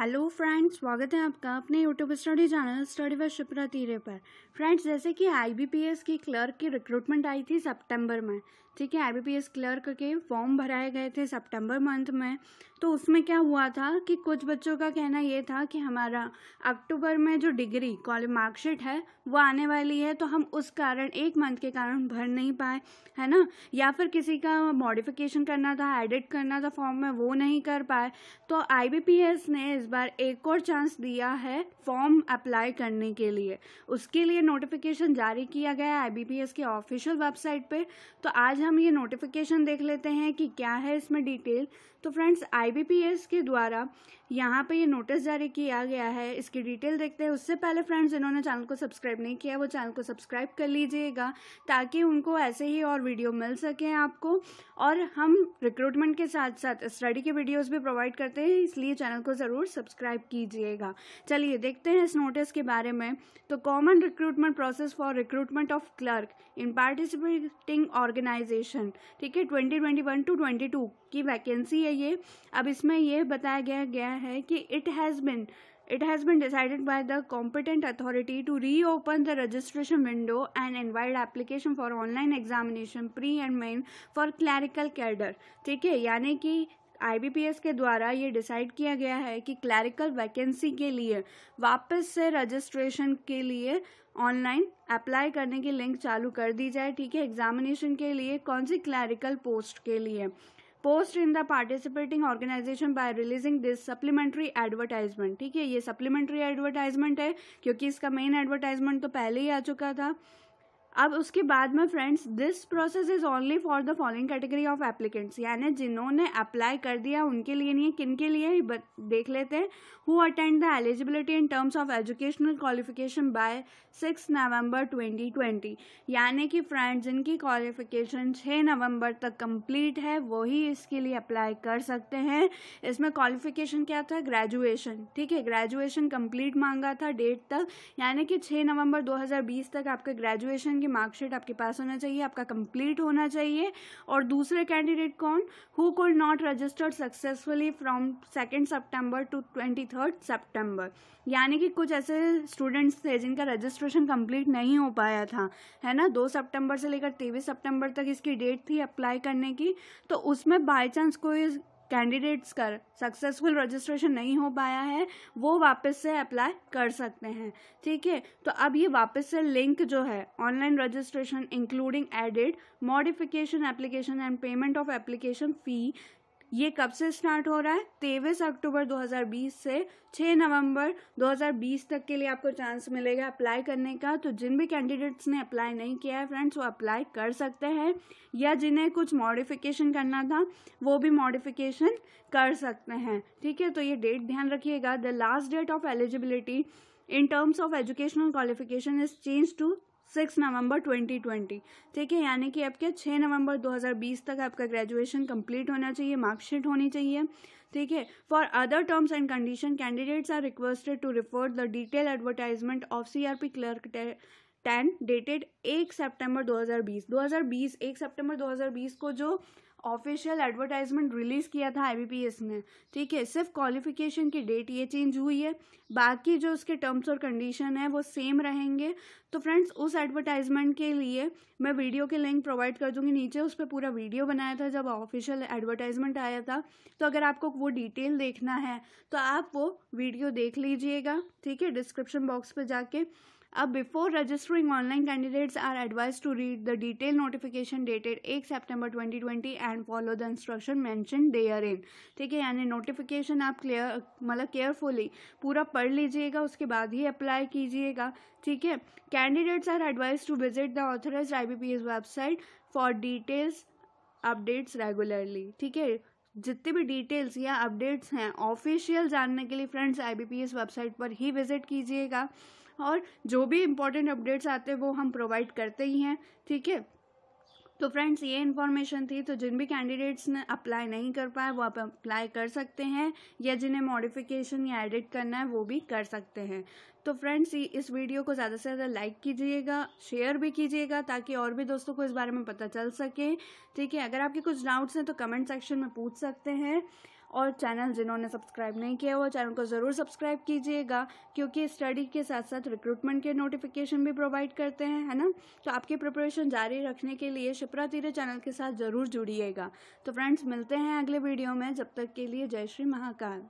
hello friends स्वागत है आपका अपने यूट्यूब स्टडी चैनल स्टडी व शिप्रा तीरे पर फ्रेंड्स जैसे कि आईबीपीएस की क्लर्क की रिक्रूटमेंट आई थी सितंबर में ठीक है आईबीपीएस क्लर्क के फॉर्म भराए गए थे सितंबर मंथ में तो उसमें क्या हुआ था कि कुछ बच्चों का कहना ये था कि हमारा अक्टूबर में जो डिग्री कॉलेज मार्कशीट है वो आने वाली है तो हम उस कारण एक मंथ के कारण भर नहीं पाए है ना या फिर किसी का मॉडिफिकेशन करना था एडिट करना था फॉर्म में वो नहीं कर पाए तो आई ने इस बार एक और चांस दिया है फॉर्म अप्लाई करने के लिए उसके लिए नोटिफिकेशन जारी किया गया है आईबीपीएस के ऑफिशियल वेबसाइट पर तो आज हम हम ये नोटिफिकेशन देख लेते हैं कि क्या है इसमें डिटेल तो फ्रेंड्स आईबीपीएस के द्वारा यहाँ पे ये नोटिस जारी किया गया है इसकी डिटेल देखते हैं उससे पहले फ्रेंड्स जिन्होंने चैनल को सब्सक्राइब नहीं किया वो चैनल को सब्सक्राइब कर लीजिएगा ताकि उनको ऐसे ही और वीडियो मिल सके आपको और हम रिक्रूटमेंट के साथ साथ स्टडी के वीडियोस भी प्रोवाइड करते हैं इसलिए चैनल को ज़रूर सब्सक्राइब कीजिएगा चलिए देखते हैं इस नोटिस के बारे में तो common recruitment process for recruitment of clerk in participating organise organisation ठीक है 2021 twenty one to twenty two की वैकेंसी है ये अब इसमें यह बताया गया, गया है कि it has been it has been decided by the competent authority to reopen the registration window and invite application for online examination pre and main for clerical cadre ठीक है यानी कि आईबीपीएस के द्वारा ये डिसाइड किया गया है कि क्लैरिकल वैकेंसी के लिए वापस से रजिस्ट्रेशन के लिए ऑनलाइन अप्लाई करने की लिंक चालू कर दी जाए ठीक है एग्जामिनेशन के लिए कौन सी क्लैरिकल पोस्ट के लिए post in the participating organisation by releasing this supplementary advertisement ठीक है ये सप्लीमेंट्री एडवर्टाइजमेंट है क्योंकि इसका मेन एडवर्टाइजमेंट तो पहले ही आ चुका था अब उसके बाद में friends this process is only for the following category of applicants यानी जिन्होंने अप्लाई कर दिया उनके लिए नहीं है किन के लिए देख लेते हैं who attend the eligibility in terms of educational qualification by six November 2020 यानी कि फ्रेंड्स जिनकी क्वालिफिकेशन छः नवंबर तक कंप्लीट है वही इसके लिए अप्लाई कर सकते हैं इसमें क्वालिफिकेशन क्या था ग्रेजुएशन ठीक है ग्रेजुएशन कम्प्लीट मांगा था डेट तक यानी कि छः नवंबर दो तक आपका ग्रेजुएशन की मार्कशीट आपके पास होना चाहिए आपका कंप्लीट होना चाहिए और दूसरे कैंडिडेट कौन who could not registered successfully from second September to twenty third September यानी कि कुछ ऐसे स्टूडेंट्स थे जिनका रजिस्ट्रेशन कंप्लीट नहीं हो पाया था है ना दो सितंबर से लेकर तेईस सितंबर तक इसकी डेट थी अप्लाई करने की तो उसमें बाय चांस कोई कैंडिडेट्स का सक्सेसफुल रजिस्ट्रेशन नहीं हो पाया है वो वापस से अप्लाई कर सकते हैं ठीक है तो अब ये वापस से लिंक जो है online registration including edit modification application and payment of application fee ये कब से स्टार्ट हो रहा है तेईस अक्टूबर 2020 से 6 नवंबर 2020 तक के लिए आपको चांस मिलेगा अप्लाई करने का तो जिन भी कैंडिडेट्स ने अप्लाई नहीं किया है फ्रेंड्स वो अप्लाई कर सकते हैं या जिन्हें कुछ मॉडिफिकेशन करना था वो भी मॉडिफिकेशन कर सकते हैं ठीक है तो ये डेट ध्यान रखिएगा the last date of eligibility in terms of educational qualification is change to six November 2020 ठीक है यानी कि आपके छः नवंबर 2020 तक आपका ग्रेजुएशन कंप्लीट होना चाहिए मार्कशीट होनी चाहिए ठीक है for other terms and condition candidates are requested to refer the detail advertisement of C R P clerk ten dated एक सितंबर 2020 2020 एक सितंबर 2020 को जो ऑफिशियल एडवर्टाइजमेंट रिलीज़ किया था आईबीपीएस ने ठीक है सिर्फ क्वालिफिकेशन की डेट ये चेंज हुई है बाकी जो उसके टर्म्स और कंडीशन है वो सेम रहेंगे तो फ्रेंड्स उस एडवर्टाइजमेंट के लिए मैं वीडियो के लिंक प्रोवाइड कर दूंगी नीचे उस पर पूरा वीडियो बनाया था जब ऑफिशियल एडवर्टाइजमेंट आया था तो अगर आपको वो डिटेल देखना है तो आप वो वीडियो देख लीजिएगा ठीक है डिस्क्रिप्शन बॉक्स पर जाके अब before registering online candidates are advise to read the detail notification dated एक twenty 2020 and follow the instruction mention therein ठीक है यानी नोटिफिकेशन आप क्लियर मतलब केयरफुली पूरा पढ़ लीजिएगा उसके बाद ही अप्लाई कीजिएगा ठीक है candidates are advise to visit the authorise I website for details updates regularly ठीक है जितने भी डिटेल्स या अपडेट्स हैं ऑफिशियल जानने के लिए फ्रेंड्स आईबीपीएस वेबसाइट पर ही विजिट कीजिएगा और जो भी इम्पोर्टेंट अपडेट्स आते हैं वो हम प्रोवाइड करते ही हैं ठीक है तो फ्रेंड्स ये इन्फॉर्मेशन थी तो जिन भी कैंडिडेट्स ने अप्लाई नहीं कर पाए वो आप अप्लाई कर सकते हैं या जिन्हें मॉडिफिकेशन या एडिट करना है वो भी कर सकते हैं तो फ्रेंड्स इस वीडियो को ज़्यादा से ज़्यादा लाइक कीजिएगा शेयर भी कीजिएगा ताकि और भी दोस्तों को इस बारे में पता चल सके ठीक है अगर आपके कुछ डाउट्स हैं तो कमेंट सेक्शन में पूछ सकते हैं और चैनल जिन्होंने सब्सक्राइब नहीं किया वो चैनल को ज़रूर सब्सक्राइब कीजिएगा क्योंकि स्टडी के साथ साथ रिक्रूटमेंट के नोटिफिकेशन भी प्रोवाइड करते हैं है ना तो आपकी प्रिपरेशन जारी रखने के लिए शिप्रा तीरे चैनल के साथ ज़रूर जुड़िएगा तो फ्रेंड्स मिलते हैं अगले वीडियो में जब तक के लिए जय श्री महाकाल